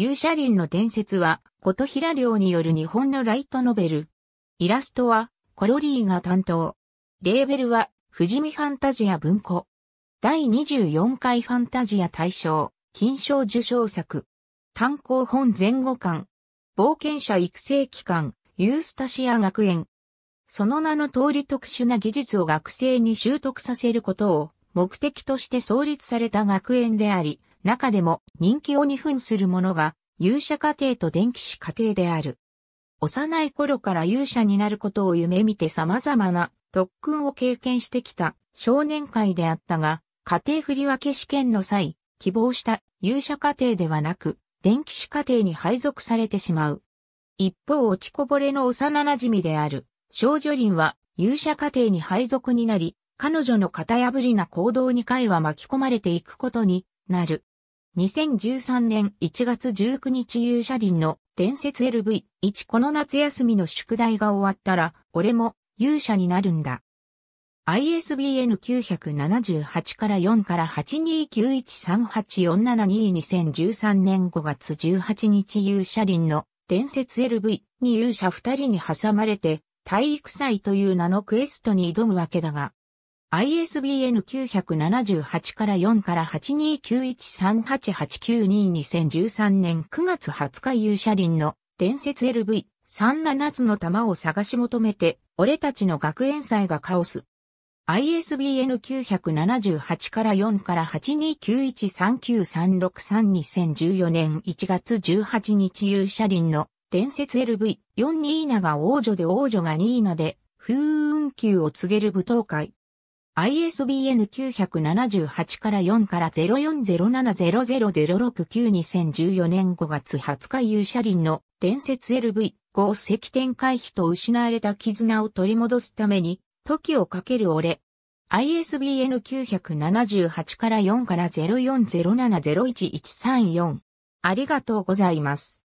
勇者林の伝説は、琴平良による日本のライトノベル。イラストは、コロリーが担当。レーベルは、富士見ファンタジア文庫。第24回ファンタジア大賞、金賞受賞作。単行本前後巻。冒険者育成機関、ユースタシア学園。その名の通り特殊な技術を学生に習得させることを目的として創立された学園であり、中でも人気を二分するものが、勇者家庭と電気師家庭である。幼い頃から勇者になることを夢見て様々な特訓を経験してきた少年会であったが、家庭振り分け試験の際、希望した勇者家庭ではなく、電気師家庭に配属されてしまう。一方落ちこぼれの幼馴染である少女林は勇者家庭に配属になり、彼女の型破りな行動に会は巻き込まれていくことになる。2013年1月19日勇者林の伝説 LV1 この夏休みの宿題が終わったら、俺も勇者になるんだ。ISBN 978から4から8291384722013年5月18日勇者林の伝説 LV に勇者2人に挟まれて体育祭という名のクエストに挑むわけだが、ISBN 978から4から8291388922013年9月20日勇者林の伝説 LV37 つの玉を探し求めて俺たちの学園祭がカオス ISBN 978から4から8291393632014年1月18日勇者林の伝説 LV4 2位ナが王女で王女がニーナで風雲球を告げる舞踏会 ISBN 978から4から0 4 0 7 0 0 0 6 9 2 0 1 4年5月20日勇者林の伝説 LV 合石展回避と失われた絆を取り戻すために時をかける俺 ISBN 978から4から0407011134ありがとうございます。